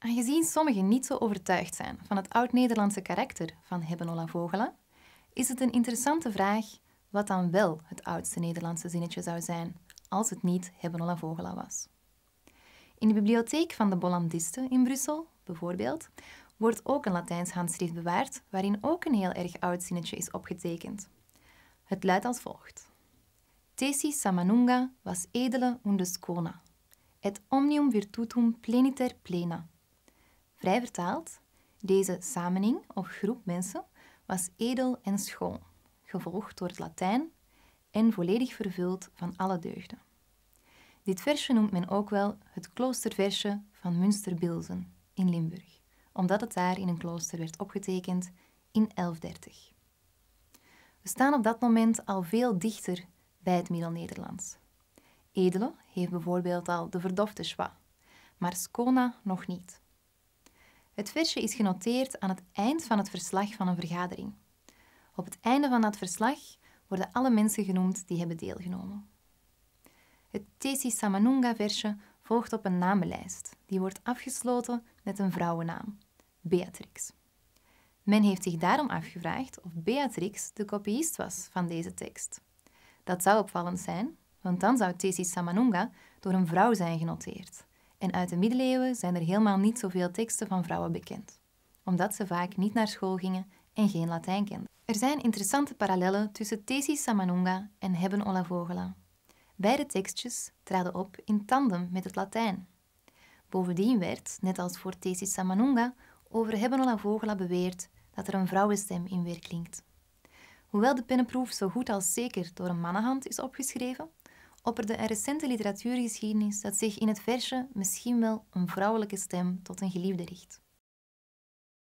Aangezien sommigen niet zo overtuigd zijn van het oud-Nederlandse karakter van Hebbenola Vogela, is het een interessante vraag wat dan wel het oudste Nederlandse zinnetje zou zijn als het niet Hebbenola Vogela was. In de bibliotheek van de Bollandisten in Brussel, bijvoorbeeld, wordt ook een Latijns handschrift bewaard waarin ook een heel erg oud zinnetje is opgetekend. Het luidt als volgt. Tesi samanunga was edele kona. et omnium virtutum pleniter plena. Vrij vertaald, deze samening of groep mensen was edel en schoon, gevolgd door het Latijn en volledig vervuld van alle deugden. Dit versje noemt men ook wel het kloosterversje van Münsterbilzen in Limburg, omdat het daar in een klooster werd opgetekend in 1130. We staan op dat moment al veel dichter bij het Midden-Nederlands. Edele heeft bijvoorbeeld al de verdofte schwa, maar Skona nog niet. Het versje is genoteerd aan het eind van het verslag van een vergadering. Op het einde van dat verslag worden alle mensen genoemd die hebben deelgenomen. Het Tesis Samanunga-versje volgt op een namenlijst. Die wordt afgesloten met een vrouwennaam, Beatrix. Men heeft zich daarom afgevraagd of Beatrix de kopiist was van deze tekst. Dat zou opvallend zijn, want dan zou Tesi Samanunga door een vrouw zijn genoteerd. En uit de middeleeuwen zijn er helemaal niet zoveel teksten van vrouwen bekend, omdat ze vaak niet naar school gingen en geen Latijn kenden. Er zijn interessante parallellen tussen Tesis Samanunga en Hebben Vogela. Beide tekstjes traden op in tandem met het Latijn. Bovendien werd, net als voor Tesis Samanunga, over Hebben Vogela beweerd dat er een vrouwenstem in klinkt, Hoewel de pennenproef zo goed als zeker door een mannenhand is opgeschreven, opperde een recente literatuurgeschiedenis dat zich in het versje misschien wel een vrouwelijke stem tot een geliefde richt.